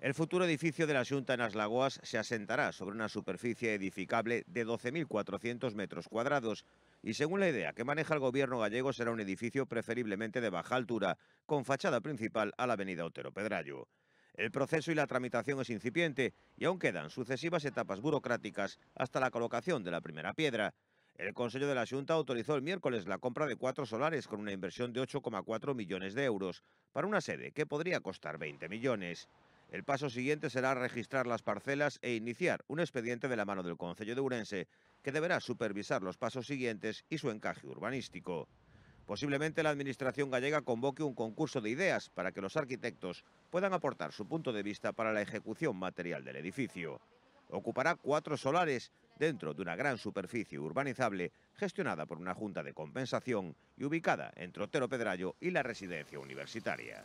El futuro edificio de la Junta en Las Lagoas se asentará sobre una superficie edificable de 12.400 metros cuadrados y según la idea que maneja el gobierno gallego será un edificio preferiblemente de baja altura, con fachada principal a la avenida Otero Pedrallo. El proceso y la tramitación es incipiente y aún quedan sucesivas etapas burocráticas hasta la colocación de la primera piedra. El Consejo de la Junta autorizó el miércoles la compra de cuatro solares con una inversión de 8,4 millones de euros para una sede que podría costar 20 millones. El paso siguiente será registrar las parcelas e iniciar un expediente de la mano del Concello de Urense, que deberá supervisar los pasos siguientes y su encaje urbanístico. Posiblemente la Administración gallega convoque un concurso de ideas para que los arquitectos puedan aportar su punto de vista para la ejecución material del edificio. Ocupará cuatro solares dentro de una gran superficie urbanizable gestionada por una junta de compensación y ubicada entre Otero Pedrallo y la residencia universitaria.